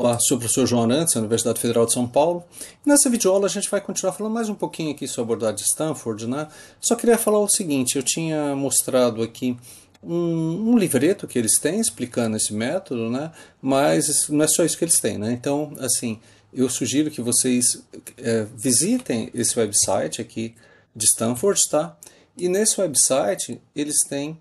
Olá, sou o professor João Arantes, da Universidade Federal de São Paulo. nessa videoaula a gente vai continuar falando mais um pouquinho aqui sobre a abordagem de Stanford, né? Só queria falar o seguinte, eu tinha mostrado aqui um, um, livreto que eles têm explicando esse método, né? Mas não é só isso que eles têm, né? Então, assim, eu sugiro que vocês é, visitem esse website aqui de Stanford, tá? E nesse website eles têm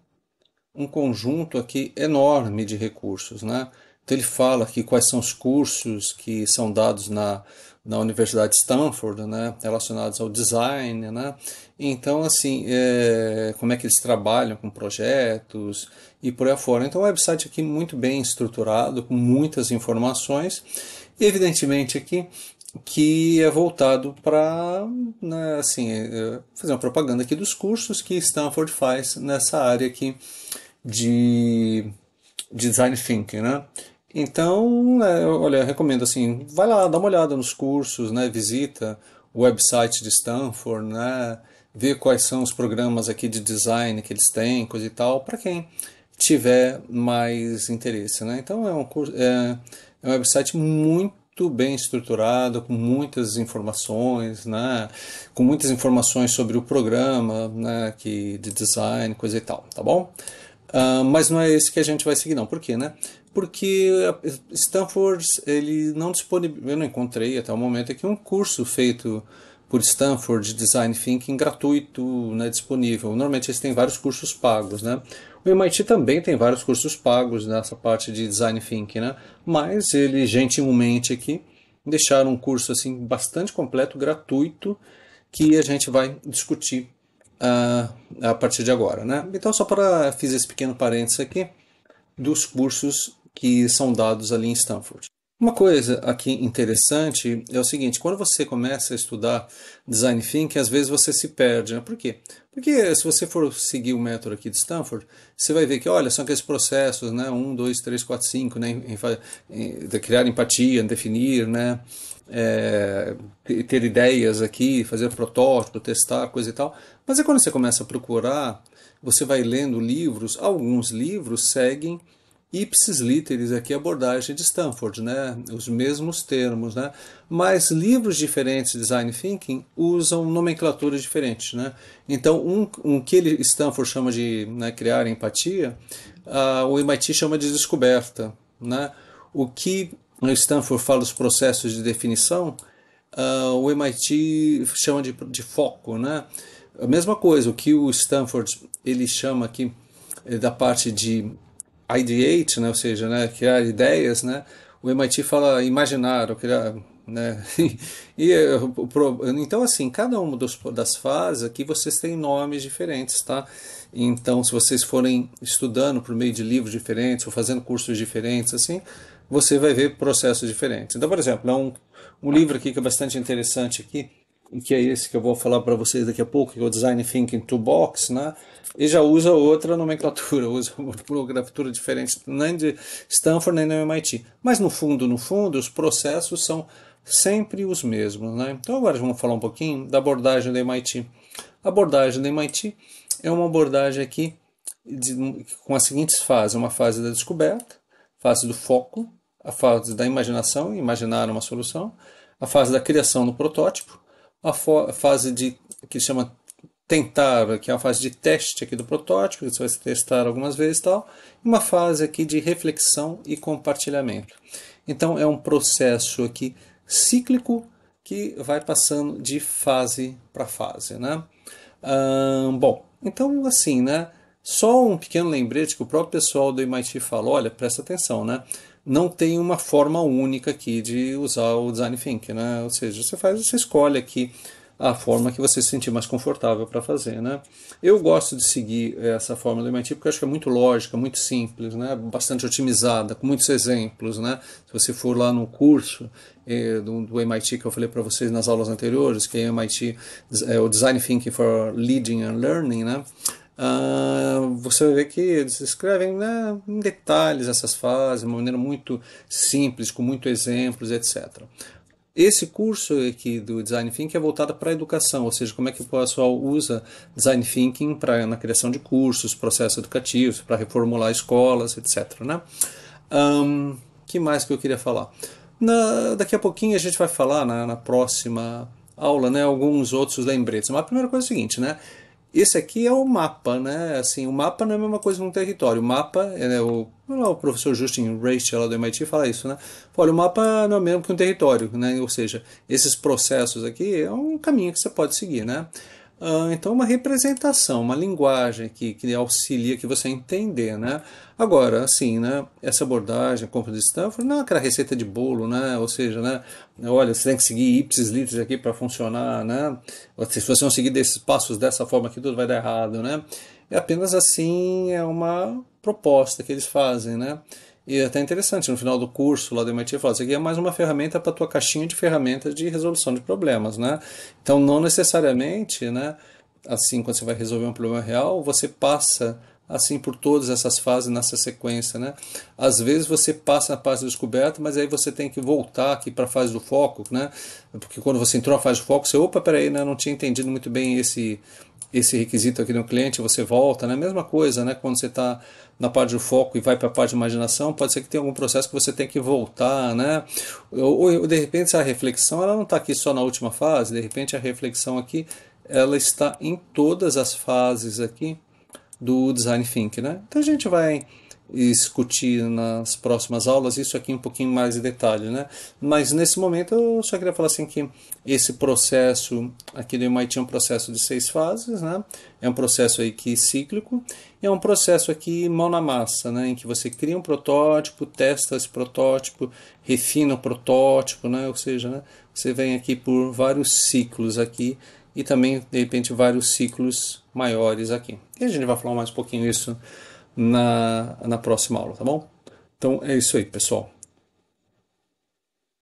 um conjunto aqui enorme de recursos, né? Então ele fala que quais são os cursos que são dados na, na Universidade de Stanford, né, relacionados ao design, né? Então, assim, é, como é que eles trabalham com projetos e por aí afora. Então, o website aqui muito bem estruturado, com muitas informações. Evidentemente aqui que é voltado para né, assim é, fazer uma propaganda aqui dos cursos que Stanford faz nessa área aqui de, de design thinking, né? Então, é, olha, recomendo assim, vai lá, dá uma olhada nos cursos, né, visita o website de Stanford, né, vê quais são os programas aqui de design que eles têm, coisa e tal, para quem tiver mais interesse, né? Então é um curso, é, é um website muito bem estruturado, com muitas informações, né? Com muitas informações sobre o programa, né? Que de design, coisa e tal, tá bom? Ah, mas não é esse que a gente vai seguir, não. Por quê, né? Porque Stanford, ele não disponibiliza. Eu não encontrei até o momento aqui um curso feito por Stanford Design Thinking gratuito, né, disponível. Normalmente eles têm vários cursos pagos, né? O MIT também tem vários cursos pagos nessa parte de design thinking, né? Mas ele gentilmente aqui deixaram um curso assim bastante completo, gratuito, que a gente vai discutir uh, a partir de agora. Né? Então, só para fiz esse pequeno parênteses aqui dos cursos que são dados ali em Stanford. Uma coisa aqui interessante é o seguinte: quando você começa a estudar design thinking, às vezes você se perde. Né? Por quê? Porque se você for seguir o método aqui de Stanford, você vai ver que, olha, são aqueles processos, né? 1, 2, 3, 4, 5, né? criar empatia, definir, né? É, ter ideias aqui, fazer protótipo, testar, coisa e tal. Mas é quando você começa a procurar, você vai lendo livros, alguns livros seguem ipsis literis aqui a abordagem de Stanford, né? Os mesmos termos, né? Mas livros diferentes de design thinking usam nomenclaturas diferentes, né? Então, um, um que ele Stanford chama de né, criar empatia, uh, o MIT chama de descoberta, né? O que o Stanford fala os processos de definição, uh, o MIT chama de, de foco, né? A mesma coisa, o que o Stanford ele chama aqui eh, da parte de ideate, né, ou seja, né, criar ideias, né, o MIT fala imaginar, ou criar, né, e, então assim, cada uma das fases aqui vocês têm nomes diferentes, tá? Então, se vocês forem estudando por meio de livros diferentes ou fazendo cursos diferentes, assim, você vai ver processos diferentes. Então, por exemplo, é um, um livro aqui que é bastante interessante aqui, que é esse que eu vou falar para vocês daqui a pouco, que é o Design Thinking Toolbox, né? E já usa outra nomenclatura, usa uma nomenclatura diferente nem de Stanford nem do MIT. Mas no fundo, no fundo, os processos são sempre os mesmos, né? Então agora vamos falar um pouquinho da abordagem do MIT. A abordagem do MIT é uma abordagem aqui de, com as seguintes fases: uma fase da descoberta, fase do foco, a fase da imaginação, imaginar uma solução, a fase da criação do protótipo, a fase de que chama tentar, que é a fase de teste aqui do protótipo, que você vai testar algumas vezes e tal, e uma fase aqui de reflexão e compartilhamento. Então é um processo aqui cíclico que vai passando de fase para fase, né? Hum, bom, então assim, né? Só um pequeno lembrete que o próprio pessoal do MIT falou, olha, presta atenção, né? Não tem uma forma única aqui de usar o design thinking, né? Ou seja, você faz, você escolhe aqui a forma que você se sentir mais confortável para fazer, né? Eu gosto de seguir eh, essa forma do MIT porque eu acho que é muito lógica, muito simples, né? Bastante otimizada, com muitos exemplos, né? Se você for lá no curso eh, do, do, MIT que eu falei para vocês nas aulas anteriores, que é MIT é eh, o Design Thinking for Leading and Learning, né? Uh, você vai ver que eles escrevem né, em detalhes essas fases, de uma maneira muito simples, com muitos exemplos, etc. Esse curso aqui do Design Thinking é voltado para a educação, ou seja, como é que o pessoal usa Design Thinking pra, na criação de cursos, processos educativos, para reformular escolas, etc. Né? Um, que mais que eu queria falar? Na, daqui a pouquinho a gente vai falar na, né, na próxima aula, né, alguns outros lembretes. Mas a primeira coisa é o seguinte, né? esse aqui é o mapa, né? Assim, o mapa não é a mesma coisa que um território. O mapa, né, o, o professor Justin Reich, lá do MIT, fala isso, né? Olha, o mapa não é mesmo que um território, né? Ou seja, esses processos aqui é um caminho que você pode seguir, né? Ah, então, uma representação, uma linguagem que, que auxilia que você entender, né? Agora, assim, né? Essa abordagem, compra de Stanford, não é aquela receita de bolo, né? Ou seja, né? Olha, você tem que seguir ipsis litres aqui para funcionar, né? Se você não seguir desses passos dessa forma aqui, tudo vai dar errado, né? É apenas assim, é uma proposta que eles fazem, né? E é até interessante, no final do curso lá do MIT fala, isso aqui é mais uma ferramenta para a tua caixinha de ferramentas de resolução de problemas, né? Então, não necessariamente, né, assim, quando você vai resolver um problema real, você passa assim por todas essas fases nessa sequência, né? Às vezes você passa na fase do descoberta, mas aí você tem que voltar aqui para a fase do foco, né? Porque quando você entrou na fase do foco, você, opa, peraí, né? não tinha entendido muito bem esse esse requisito aqui no cliente, você volta, né? Mesma coisa, né? Quando você está na parte do foco e vai para a parte de imaginação, pode ser que tenha algum processo que você tem que voltar, né? Ou, ou de repente a reflexão, ela não está aqui só na última fase, de repente a reflexão aqui, ela está em todas as fases aqui do design thinking, né? Então a gente vai discutir nas próximas aulas isso aqui um pouquinho mais em detalhe, né? Mas nesse momento eu só queria falar assim que esse processo aqui do MIT é um processo de seis fases, né? É um processo aí que é cíclico e é um processo aqui mão na massa, né? Em que você cria um protótipo, testa esse protótipo, refina o protótipo, né? Ou seja, né? você vem aqui por vários ciclos aqui e também, de repente, vários ciclos maiores aqui. E a gente vai falar mais um pouquinho isso na, na próxima aula, tá bom? Então é isso aí, pessoal.